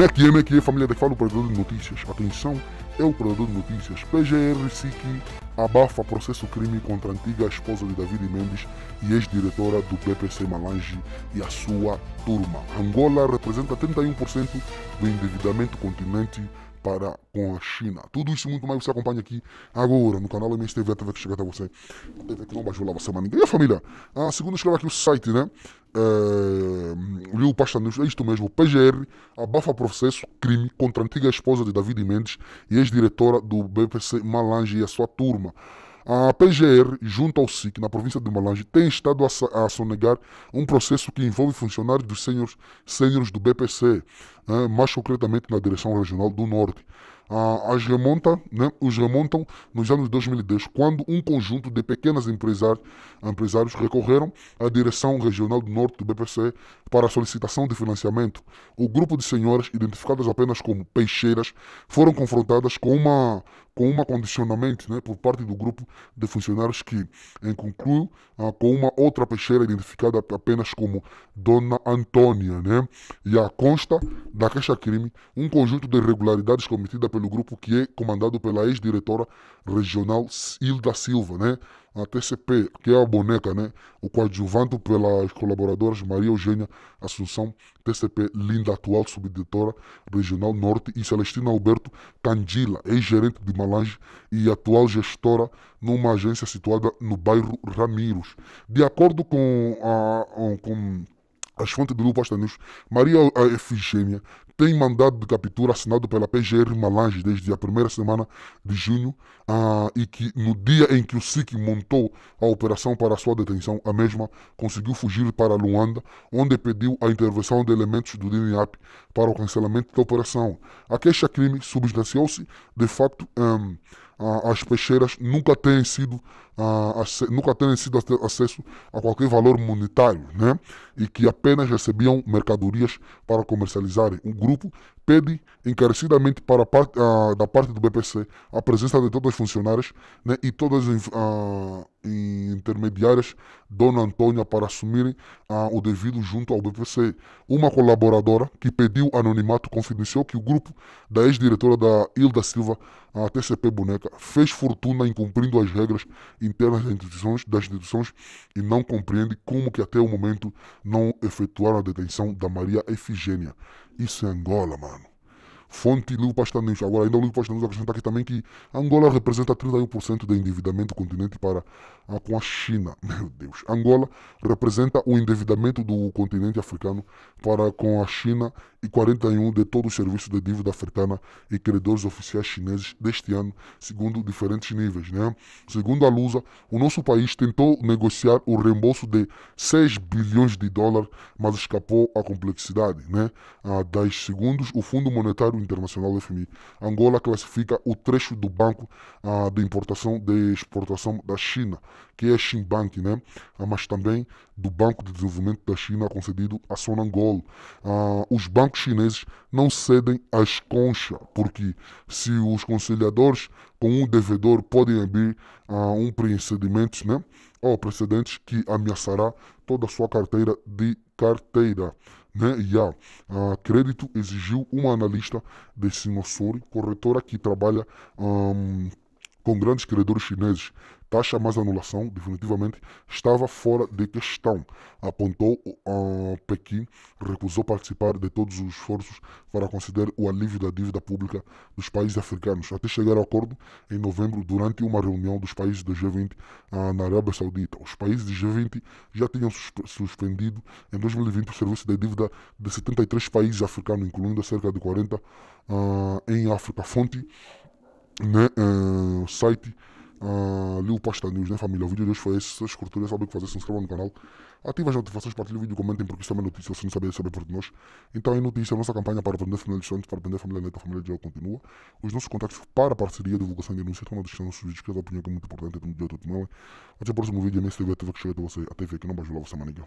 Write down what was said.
MacM, que é a família da que fala o predador de notícias. Atenção, é o predador de notícias. PGR SIC abafa processo crime contra a antiga esposa de David Mendes e ex-diretora do PPC Malange e a sua turma. Angola representa 31% do endividamento continente para com a China. Tudo isso e muito mais você acompanha aqui agora no canal MSTV, a TV que chega até você. A TV que não baixou lá você, mano. E a família? Ah, segundo escreve aqui o site, né? uh, ah, Liu é isto mesmo, PGR, abafa processo crime contra a antiga esposa de David Mendes e ex-diretora do BPC Malange e a sua turma. A PGR, junto ao SIC, na província de Malange, tem estado a, a sonegar um processo que envolve funcionários dos sêniores do BPC, uh, ah, mais concretamente na direção regional do Norte ah, as remonta, né, os remontam nos anos 2010, quando um conjunto de pequenas empresários, empresários recorreram à direção regional do norte do BPC para a solicitação de financiamento. O grupo de senhoras, identificadas apenas como peixeiras, foram confrontadas com uma com um acondicionamento né, por parte do grupo de funcionários que, em concluiu, ah, com uma outra peixeira identificada apenas como Dona Antônia, né, e a consta da queixa-crime um conjunto de irregularidades cometidas pelo grupo que é comandado pela ex-diretora regional Hilda Silva, né, a TCP, que é a boneca, né? O coadjuvante pelas colaboradoras Maria Eugênia Assunção, TCP Linda, atual subeditora regional norte, e Celestina Alberto Candila, ex-gerente de Malange e atual gestora numa agência situada no bairro Ramiros. De acordo com a. Com as fontes do Lupa News, Maria Efigênia tem mandado de captura assinado pela PGR Malange desde a primeira semana de junho ah, e que no dia em que o SIC montou a operação para sua detenção, a mesma conseguiu fugir para Luanda, onde pediu a intervenção de elementos do DNAP para o cancelamento da operação. A queixa-crime substanciou-se, de facto, um, ah, ah, as peixeiras nunca têm sido uh, nunca têm sido acesso a qualquer valor monetário, né? E que apenas recebiam mercadorias para comercializarem. grupo grupo pede encarecidamente para parte, uh, da parte do BPC a presença de todas as funcionárias né, e todas as uh, intermediárias Dona Antônia para assumirem uh, o devido junto ao BPC. Uma colaboradora que pediu anonimato confidencial que o grupo da ex-diretora da Hilda Silva, a TCP Boneca, fez fortuna incumprindo as regras internas das instituições, das instituições e não compreende como que até o momento não efetuaram a detenção da Maria Efigênia. Isso é Angola, mano. Fonte Livro Pasta News. Agora, ainda o Livro Pasta News acrescenta aqui também que Angola representa 31% do endividamento do continente para, com a China. Meu Deus. Angola representa o endividamento do continente africano para com a China e 41 de todo o serviço de dívida africana e credores oficiais chineses deste ano, segundo diferentes níveis. Né? Segundo a Lusa, o nosso país tentou negociar o reembolso de 6 bilhões de dólares, mas escapou à complexidade. Né? A ah, 10 segundos, o Fundo Monetário Internacional, FMI, Angola classifica o trecho do banco a, ah, de importação de exportação da China, que é Xinbank, né? Ah, mas também do Banco de Desenvolvimento da China, concedido a Sonangol. Ah, os bancos bancos chineses não cedem às concha, porque se os conciliadores com um devedor podem abrir ah, um procedimento, né, ou precedentes que ameaçará toda a sua carteira de carteira. Né? E ah, a, Crédito exigiu uma analista de Sinossori, corretora que trabalha um, com grandes credores chineses, taxa mais anulação, definitivamente, estava fora de questão, apontou Pequim, recusou participar de todos os esforços para conceder o alívio da dívida pública dos países africanos, até chegar ao acordo em novembro durante uma reunião dos países do G20 na Arábia Saudita. Os países do G20 já tinham suspendido em 2020 o serviço de dívida de 73 países africanos, incluindo cerca de 40 uh, ah, em África. Fonte né, uh, site, uh, ah, li o Pasta News, né, família? O vídeo de hoje foi esse. Se vocês curtiram, sabem o que fazer, se inscrevam no canal. Ativem as notificações, partilhem o vídeo, comentem, porque isso também é notícia, se não saber, saber por nós. Então é notícia, a nossa campanha para aprender família de Santos, para aprender família neta, família de Jogo continua. Os nossos contatos para parceria, divulgação e denúncia estão na descrição dos vídeos, que é a opinião que é muito importante, é tudo de outro Até o próximo vídeo, nesse TV, TV que chega até você, até ver que não vai ajudar você, maniga.